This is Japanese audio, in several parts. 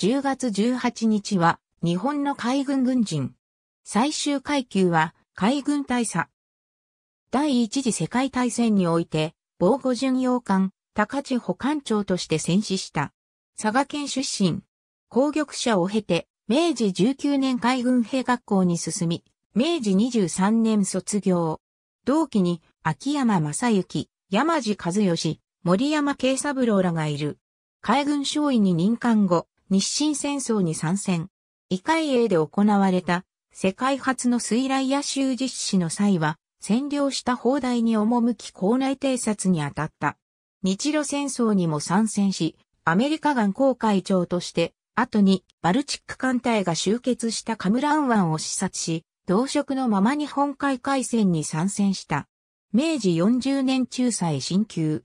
10月18日は日本の海軍軍人。最終階級は海軍大佐。第一次世界大戦において防護巡洋艦高地保管長として戦死した。佐賀県出身。攻撃者を経て明治19年海軍兵学校に進み、明治23年卒業。同期に秋山正幸、山地和義、森山慶三郎らがいる。海軍少尉に任官後、日清戦争に参戦。異界英で行われた世界初の水雷野州実施の際は、占領した砲台に赴き校内偵察に当たった。日露戦争にも参戦し、アメリカ軍航海長として、後にバルチック艦隊が集結したカムラン湾を視察し、同色のまま日本海海戦に参戦した。明治40年中祭新級。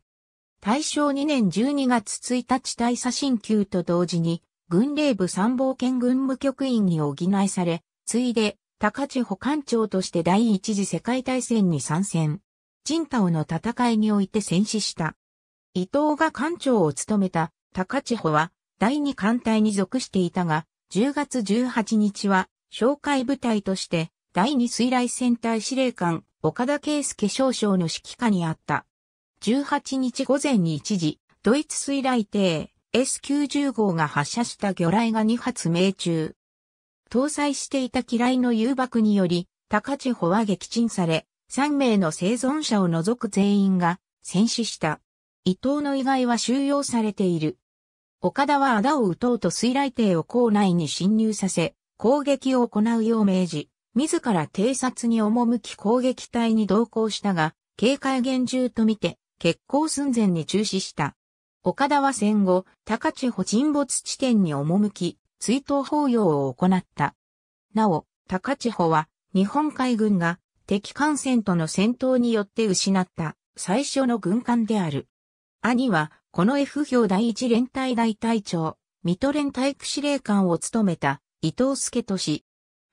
大正2年12月1日大佐新級と同時に、軍令部参謀兼軍務局員に補いされ、ついで、高千穂艦長として第一次世界大戦に参戦。陳太タの戦いにおいて戦死した。伊藤が艦長を務めた高千穂は第二艦隊に属していたが、10月18日は紹介部隊として第二水雷戦隊司令官岡田圭介少将の指揮下にあった。18日午前に一時、ドイツ水雷艇 S90 号が発射した魚雷が2発命中。搭載していた機雷の誘爆により、高千穂は撃沈され、3名の生存者を除く全員が戦死した。伊藤の遺骸は収容されている。岡田は仇を撃とうと水雷艇を港内に侵入させ、攻撃を行うよう命じ、自ら偵察に赴き攻撃隊に同行したが、警戒厳重とみて、決行寸前に中止した。岡田は戦後、高千穂沈没地点に赴き、追悼法要を行った。なお、高千穂は、日本海軍が敵艦船との戦闘によって失った最初の軍艦である。兄は、この F 表第一連隊大隊長、水戸連体育司令官を務めた伊藤助俊。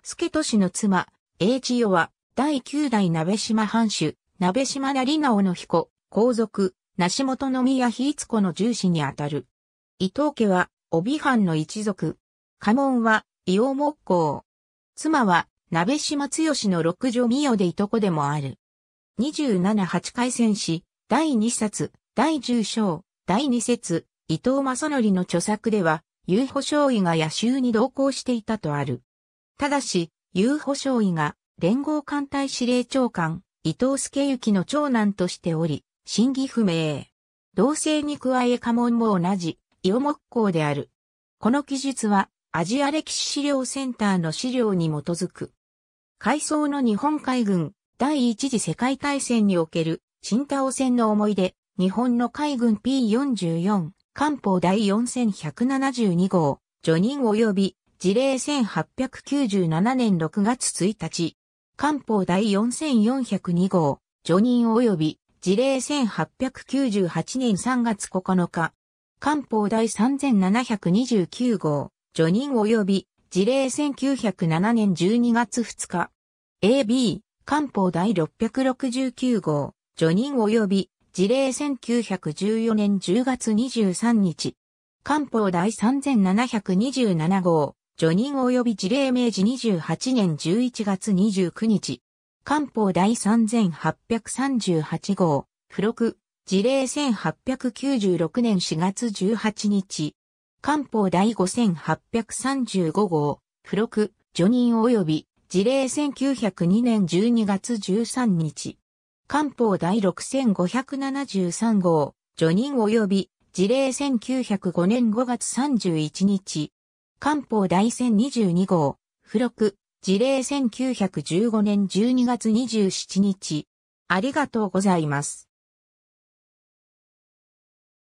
助俊の妻、英千代は、第九代鍋島藩主、鍋島成直の彦、皇族、梨本宮妃津子の重視にあたる。伊藤家は、帯藩の一族。家紋は、伊王木工。妻は、鍋島剛の六女美代でいとこでもある。2 7八回戦史、第二冊、第十章、第二節、伊藤正則の著作では、遊歩少尉が野州に同行していたとある。ただし、遊歩少尉が、連合艦隊司令長官、伊藤助行の長男としており、真偽不明。同性に加え家紋も同じ、伊予木工である。この記述は、アジア歴史資料センターの資料に基づく。海藻の日本海軍、第一次世界大戦における、新太オ戦の思い出、日本の海軍 P44、漢方第4172号、除任及び、事例1897年6月1日、漢方第4402号、除任及び、事例1898年3月9日、官報第3729号、除任及び、事例1907年12月2日、AB、官報第669号、除任及び、事例1914年10月23日、官報第3727号、除任及び事例明治28年11月29日。官報第3838号、付録、事例1896年4月18日。官報第5835号、付録、除任及び、事例1902年12月13日。官報第6573号、除任及び、事例1905年5月31日。官報第1022号、付録、事例1915年12月27日。ありがとうございます。